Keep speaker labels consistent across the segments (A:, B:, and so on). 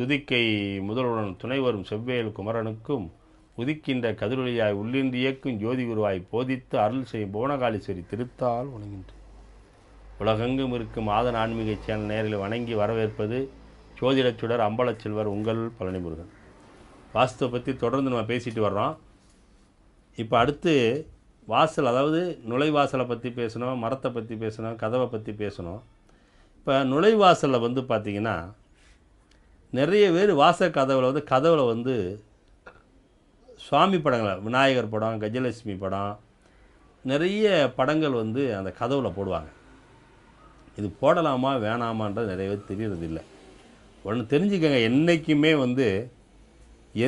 A: துதிக்கை முதல்வன் துணை வரும் செவ்வேல் குமரனுக்கும் உதிக்கின்ற கதிரொலியாய் உள்ளிருந்து இயக்கும் ஜோதி குருவாய் போதித்து அருள் செய்யும் புவனகாலீஸ்வரி திருத்தால் வணங்குகின்றன உலகெங்கும் இருக்கும் ஆதன் ஆன்மீக சேனல் நேரில் வணங்கி வரவேற்பது ஜோதிடச்சுடர் செல்வர் உங்கள் பழனிமுருகன் வாஸ்து பற்றி தொடர்ந்து நம்ம பேசிட்டு வர்றோம் இப்போ அடுத்து வாசல் அதாவது நுழைவாசலை பற்றி பேசணும் மரத்தை பற்றி பேசணும் கதவை பற்றி பேசணும் இப்போ நுழைவாசலில் வந்து பார்த்திங்கன்னா நிறைய பேர் வாச கதவில் வந்து கதவில் வந்து சுவாமி படங்களை விநாயகர் படம் கஜலட்சுமி படம் நிறைய படங்கள் வந்து அந்த கதவில் போடுவாங்க இது போடலாமா வேணாமான்றது நிறைய பேர் தெரியறது இல்லை ஒன்று தெரிஞ்சுக்கங்க என்றைக்குமே வந்து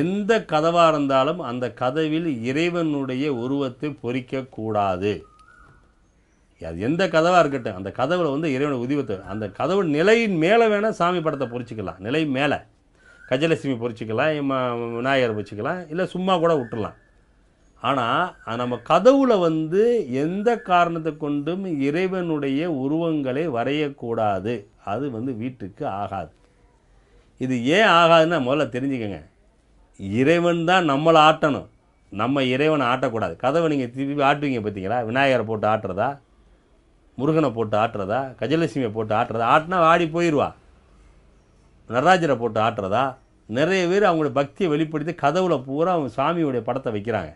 A: எந்த கதவாக இருந்தாலும் அந்த கதவில் இறைவனுடைய உருவத்தை பொறிக்கக்கூடாது அது எந்த கதவாக இருக்கட்டும் அந்த கதவுல வந்து இறைவனை உதிவத்தை அந்த கதவு நிலையின் மேலே வேணால் சாமி படத்தை பொறிச்சிக்கலாம் நிலை மேலே கஜலட்சுமி பொறிச்சிக்கலாம் விநாயகர் பொறிச்சிக்கலாம் இல்லை சும்மா கூட விட்டுடலாம் ஆனால் நம்ம கதவுல வந்து எந்த காரணத்தை கொண்டும் இறைவனுடைய உருவங்களை வரையக்கூடாது அது வந்து வீட்டுக்கு ஆகாது இது ஏன் ஆகாதுன்னா முதல்ல தெரிஞ்சுக்கோங்க இறைவன் தான் நம்மளை ஆட்டணும் நம்ம இறைவனை ஆட்டக்கூடாது கதவை நீங்கள் திருப்பி ஆட்டுவீங்க பார்த்தீங்களா விநாயகரை போட்டு ஆட்டுறதா முருகனை போட்டு ஆட்டுறதா கஜலட்சுமியை போட்டு ஆட்டுறதா ஆட்டினா ஆடி போயிடுவா நடராஜரை போட்டு ஆட்டுறதா நிறைய பேர் அவங்களுடைய பக்தியை வெளிப்படுத்தி கதவுல பூரா அவங்க சாமியுடைய படத்தை வைக்கிறாங்க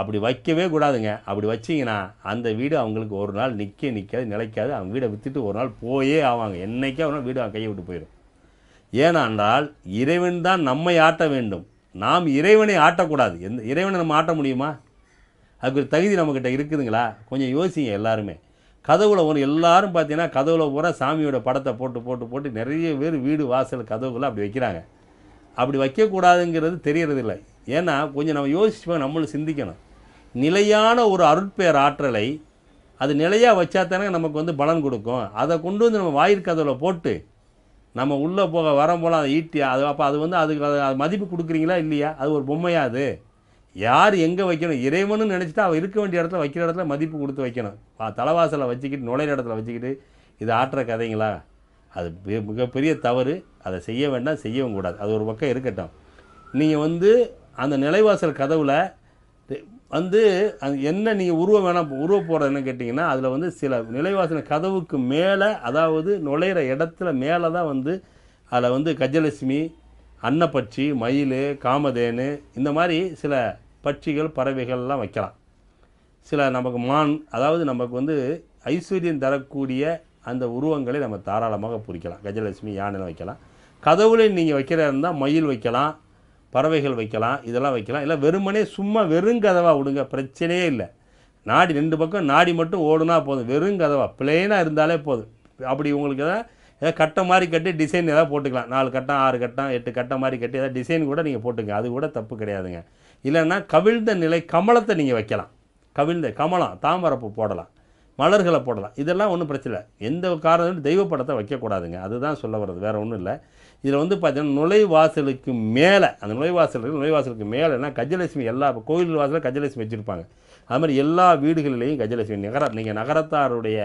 A: அப்படி வைக்கவே கூடாதுங்க அப்படி வச்சிங்கன்னா அந்த வீடு அவங்களுக்கு ஒரு நாள் நிற்க நிற்காது நிலைக்காது அவங்க வீடை விற்றுட்டு ஒரு நாள் போயே ஆவாங்க என்றைக்கே ஒரு நாள் வீடு அவன் கையை விட்டு போயிடும் ஏனென்றால் இறைவன் தான் நம்மை ஆட்ட வேண்டும் நாம் இறைவனை ஆட்டக்கூடாது எந்த இறைவனை நம்ம ஆட்ட முடியுமா அதுக்கு ஒரு தகுதி நம்மக்கிட்ட இருக்குதுங்களா கொஞ்சம் யோசிங்க எல்லாருமே கதவுல ஒன்று எல்லாரும் பார்த்தீங்கன்னா கதவுல பூரா சாமியோட படத்தை போட்டு போட்டு போட்டு நிறைய பேர் வீடு வாசல் கதவுகளை அப்படி வைக்கிறாங்க அப்படி வைக்கக்கூடாதுங்கிறது தெரியறதில்லை ஏன்னா கொஞ்சம் நம்ம யோசிச்சுப்போம் நம்மளும் சிந்திக்கணும் நிலையான ஒரு அருட்பேர் ஆற்றலை அது நிலையாக வச்சா தானே நமக்கு வந்து பலன் கொடுக்கும் அதை கொண்டு வந்து நம்ம வாயிற்கதவில் போட்டு நம்ம உள்ளே போக வரம் போல் அதை ஈட்டி அது அப்போ அது வந்து அதுக்கு அது மதிப்பு கொடுக்குறீங்களா இல்லையா அது ஒரு பொம்மையாது அது யார் எங்கே வைக்கணும் இறைவனு நினச்சிட்டு அவள் இருக்க வேண்டிய இடத்துல வைக்கிற இடத்துல மதிப்பு கொடுத்து வைக்கணும் தலைவாசலை வச்சுக்கிட்டு நுழையிற இடத்துல வச்சுக்கிட்டு இது ஆட்டுற கதைங்களா அது மிகப்பெரிய தவறு அதை செய்ய வேண்டாம் செய்யவும் கூடாது அது ஒரு பக்கம் இருக்கட்டும் நீங்கள் வந்து அந்த நிலைவாசல் கதவில் வந்து என்ன நீங்கள் உருவம் வேணாம் உருவ போகிறது என்ன கேட்டிங்கன்னா அதில் வந்து சில நிலைவாசல் கதவுக்கு மேலே அதாவது நுழையிற இடத்துல மேலே தான் வந்து அதில் வந்து கஜலட்சுமி அன்னப்பட்சி மயில் காமதேனு இந்த மாதிரி சில பட்சிகள் பறவைகள்லாம் வைக்கலாம் சில நமக்கு மான் அதாவது நமக்கு வந்து ஐஸ்வர்யம் தரக்கூடிய அந்த உருவங்களை நம்ம தாராளமாக பொறிக்கலாம் கஜலட்சுமி யானை வைக்கலாம் கதவுளை நீங்கள் வைக்கிறதா இருந்தால் மயில் வைக்கலாம் பறவைகள் வைக்கலாம் இதெல்லாம் வைக்கலாம் இல்லை வெறுமனே சும்மா வெறும் கதவாக விடுங்க பிரச்சனையே இல்லை நாடி ரெண்டு பக்கம் நாடி மட்டும் ஓடுனா போதும் வெறும் கதவாக இருந்தாலே போதும் அப்படி உங்களுக்கு எதாவது ஏதாவது கட்டை மாதிரி கட்டி டிசைன் எதாவது போட்டுக்கலாம் நாலு கட்டம் ஆறு கட்டம் எட்டு கட்டை மாதிரி கட்டி எதாவது டிசைன் கூட நீங்கள் போட்டுங்க அது கூட தப்பு கிடையாதுங்க இல்லைன்னா கவிழ்ந்த நிலை கமலத்தை நீங்கள் வைக்கலாம் கவிழ்ந்த கமலம் தாமரப்பு போடலாம் மலர்களை போடலாம் இதெல்லாம் ஒன்றும் பிரச்சனை இல்லை எந்த காரணம் தெய்வ படத்தை வைக்கக்கூடாதுங்க அதுதான் சொல்ல வர்றது வேறு ஒன்றும் இல்லை இதில் வந்து பார்த்தீங்கன்னா நுழைவாசலுக்கு மேலே அந்த நுழைவாசல் நுழைவாசலுக்கு மேலேனா கஜலட்சுமி எல்லா கோயில் வாசலில் கஜலட்சுமி வச்சுருப்பாங்க அது மாதிரி எல்லா வீடுகளிலையும் கஜலட்சுமி நகர நீங்கள் நகரத்தாருடைய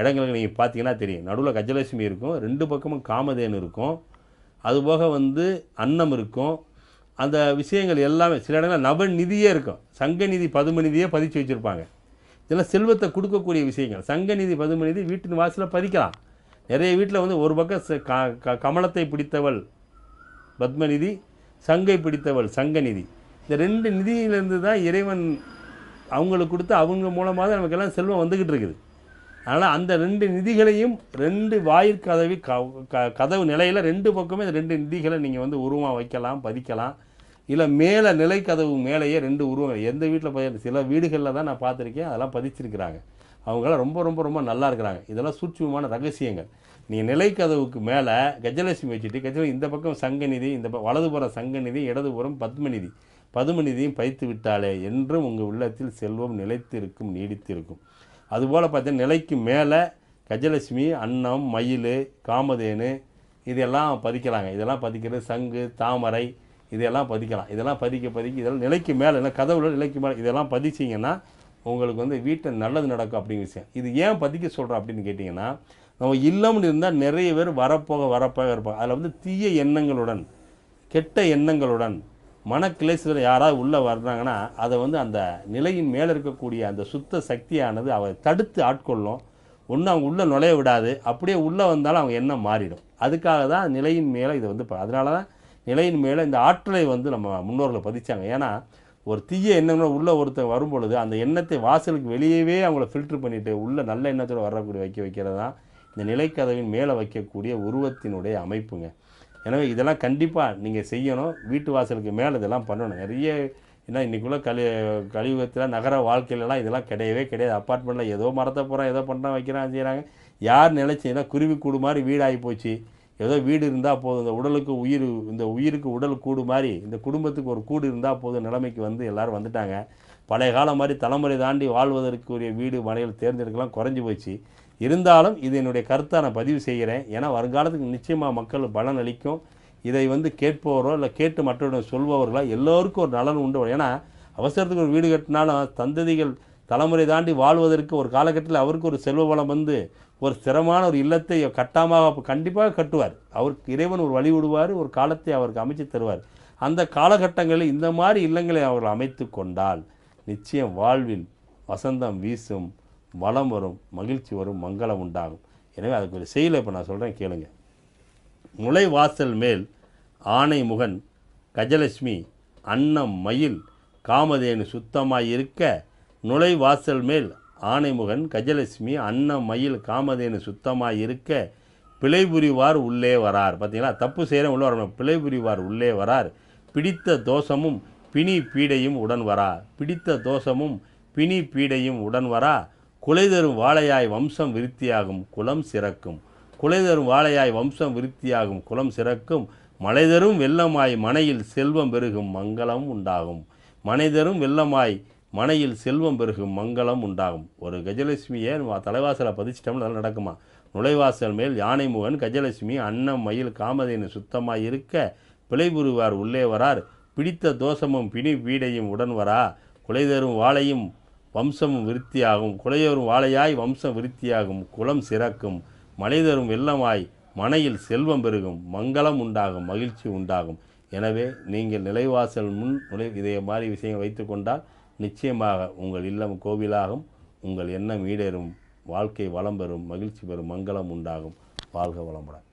A: இடங்களுக்கு நீங்கள் பார்த்தீங்கன்னா தெரியும் நடுவில் கஜலட்சுமி இருக்கும் ரெண்டு பக்கமும் காமதேன் இருக்கும் அதுபோக வந்து அன்னம் இருக்கும் அந்த விஷயங்கள் எல்லாமே சில இடங்களில் நவ நிதியே இருக்கும் சங்க நிதி பதும நிதியே பதிச்சு வச்சுருப்பாங்க இதெல்லாம் செல்வத்தை கொடுக்கக்கூடிய விஷயங்கள் சங்க நிதி பதும நிதி வீட்டின் வாசலில் பதிக்கலாம் நிறைய வீட்டில் வந்து ஒரு பக்கம் கமலத்தை பிடித்தவள் பத்மநிதி சங்கை பிடித்தவள் சங்க நிதி இந்த ரெண்டு நிதியிலேருந்து தான் இறைவன் அவங்களுக்கு கொடுத்து அவங்க மூலமாக தான் நமக்கெல்லாம் செல்வம் வந்துக்கிட்டு இருக்குது அதனால் அந்த ரெண்டு நிதிகளையும் ரெண்டு வாயிற்கதவி கதவு நிலையில் ரெண்டு பக்கமே இந்த ரெண்டு நிதிகளை நீங்கள் வந்து உருவமாக வைக்கலாம் பதிக்கலாம் இல்லை மேலே நிலை கதவு மேலேயே ரெண்டு உருவம் எந்த வீட்டில் பயிர் சில வீடுகளில் தான் நான் பார்த்துருக்கேன் அதெல்லாம் பதிச்சிருக்கிறாங்க அவங்களாம் ரொம்ப ரொம்ப ரொம்ப நல்லா இருக்கிறாங்க இதெல்லாம் சூட்சமான ரகசியங்கள் நீங்கள் நிலைக்கதவுக்கு மேலே கஜலட்சுமி வச்சுட்டு கஜலட்சுமி இந்த பக்கம் சங்கநிதி இந்த ப வலதுபுறம் சங்கநிதி இடதுபுறம் பத்மநிதி பதுமநிதியும் பயித்து விட்டாலே என்றும் உங்கள் உள்ளத்தில் செல்வம் நிலைத்திருக்கும் நீடித்திருக்கும் அதுபோல் பார்த்தீங்கன்னா நிலைக்கு மேலே கஜலட்சுமி அன்னம் மயில் காமதேனு இதெல்லாம் பதிக்கிறாங்க இதெல்லாம் பதிக்கிறது சங்கு தாமரை இதையெல்லாம் பதிக்கலாம் இதெல்லாம் பதிக்க பதிக்க இதெல்லாம் நிலைக்கு மேலே இல்லை கதவுல நிலைக்கு மேலே இதெல்லாம் பதிச்சிங்கன்னா உங்களுக்கு வந்து வீட்டில் நல்லது நடக்கும் அப்படிங்கிற விஷயம் இது ஏன் பதிக்க சொல்கிறோம் அப்படின்னு கேட்டிங்கன்னா நம்ம இல்லம்னு இருந்தால் நிறைய பேர் வரப்போக வரப்போக இருப்பாங்க அதில் வந்து தீய எண்ணங்களுடன் கெட்ட எண்ணங்களுடன் மனக்கிளேசத்தில் யாராவது உள்ளே வர்றாங்கன்னா அதை வந்து அந்த நிலையின் மேலே இருக்கக்கூடிய அந்த சுத்த சக்தியானது அவரை தடுத்து ஆட்கொள்ளும் ஒன்று அவங்க உள்ளே நுழைய விடாது அப்படியே உள்ளே வந்தாலும் அவங்க எண்ணம் மாறிடும் அதுக்காக தான் நிலையின் மேலே இதை வந்து அதனால தான் நிலையின் மேலே இந்த ஆற்றலை வந்து நம்ம முன்னோர்களை பதிச்சாங்க ஏன்னா ஒரு தீய எண்ணங்களோட உள்ளே ஒருத்தர் வரும்பொழுது அந்த எண்ணத்தை வாசலுக்கு வெளியவே அவங்கள ஃபில்ட்ரு பண்ணிவிட்டு உள்ள நல்ல எண்ணத்தோடு வரக்கூடிய வைக்க வைக்கிறது தான் இந்த நிலைக்கதவின் மேலே வைக்கக்கூடிய உருவத்தினுடைய அமைப்புங்க எனவே இதெல்லாம் கண்டிப்பாக நீங்கள் செய்யணும் வீட்டு வாசலுக்கு மேலே இதெல்லாம் பண்ணணும் நிறைய ஏன்னா இன்றைக்குள்ளே கழி கழிவுகத்தில் நகர வாழ்க்கையிலலாம் இதெல்லாம் கிடையவே கிடையாது அப்பார்ட்மெண்ட்டில் ஏதோ மரத்தை போகிறான் ஏதோ பண்ணுறோம் வைக்கிறான் செய்கிறாங்க யார் நிலைச்சிங்கன்னா குருவி கூடு மாதிரி வீடாகி போச்சு ஏதோ வீடு இருந்தால் போதும் இந்த உடலுக்கு உயிர் இந்த உயிருக்கு உடல் கூடு மாதிரி இந்த குடும்பத்துக்கு ஒரு கூடு இருந்தால் போதும் நிலைமைக்கு வந்து எல்லோரும் வந்துட்டாங்க பழைய காலம் மாதிரி தலைமுறை தாண்டி வாழ்வதற்குரிய வீடு மனைகள் தேர்ந்தெடுக்கலாம் குறைஞ்சி போச்சு இருந்தாலும் இது என்னுடைய கருத்தை நான் பதிவு செய்கிறேன் ஏன்னா வருங்காலத்துக்கு நிச்சயமாக மக்கள் பலன் அளிக்கும் இதை வந்து கேட்பவரோ இல்லை கேட்டு மற்றவர்கள் சொல்பவர்களோ எல்லோருக்கும் ஒரு நலன் உண்டு ஏன்னா அவசரத்துக்கு ஒரு வீடு கட்டினாலும் தந்ததிகள் தலைமுறை தாண்டி வாழ்வதற்கு ஒரு காலகட்டத்தில் அவருக்கு ஒரு செல்வ வளம் வந்து ஒரு சிரமமான ஒரு இல்லத்தை கட்டாமல் கண்டிப்பாக கட்டுவார் அவருக்கு இறைவன் ஒரு வழி விடுவார் ஒரு காலத்தை அவருக்கு அமைச்சு தருவார் அந்த காலகட்டங்களில் இந்த மாதிரி இல்லங்களை அவர்கள் அமைத்து கொண்டால் நிச்சயம் வாழ்வில் வசந்தம் வீசும் வளம் வரும் மகிழ்ச்சி வரும் மங்களம் உண்டாகும் எனவே அதுக்கு ஒரு செயலை இப்போ நான் சொல்கிறேன் கேளுங்க முளைவாசல் மேல் ஆணை முகன் கஜலட்சுமி அன்னம் மயில் காமதேனு சுத்தமாக இருக்க நுழைவாசல் மேல் ஆனைமுகன் கஜலட்சுமி அன்ன மயில் காமதேனு சுத்தமாக இருக்க பிழைபுரிவார் உள்ளே வரார் பார்த்தீங்களா தப்பு செய்கிற உள்ளே வரணும் பிழைபுரிவார் உள்ளே வரார் பிடித்த தோஷமும் பிணி பீடையும் உடன் வரா பிடித்த தோஷமும் பிணி பீடையும் உடன் வரா குலைதரும் வாழையாய் வம்சம் விருத்தியாகும் குலம் சிறக்கும் குலைதரும் வாழையாய் வம்சம் விருத்தியாகும் குலம் சிறக்கும் மலைதரும் வெள்ளமாய் மனையில் செல்வம் பெருகும் மங்களம் உண்டாகும் மனைதரும் வெள்ளமாய் மனையில் செல்வம் பெருகும் மங்களம் உண்டாகும் ஒரு கஜலட்சுமியை தலைவாசலை பதிச்சிட்டோம்னு அதெல்லாம் நடக்குமா நுழைவாசல் மேல் யானை முகன் கஜலட்சுமி அன்னம் மயில் காமதேனு சுத்தமாக இருக்க பிழைபுருவார் உள்ளே வரார் பிடித்த தோஷமும் பிணி வீடையும் உடன் வரா குலை தரும் வாழையும் வம்சமும் விருத்தியாகும் குலையரும் வாழையாய் வம்சம் விருத்தியாகும் குளம் சிறக்கும் மலை தரும் வெள்ளமாய் மனையில் செல்வம் பெருகும் மங்களம் உண்டாகும் மகிழ்ச்சி உண்டாகும் எனவே நீங்கள் நிலைவாசல் முன் நுழை இதே மாதிரி விஷயம் வைத்து கொண்டால் நிச்சயமாக உங்கள் இல்லம் கோவிலாகும் உங்கள் எண்ணம் ஈடேறும் வாழ்க்கை வளம் பெறும் மகிழ்ச்சி பெறும் மங்களம் உண்டாகும் வாழ்க வளமுடன்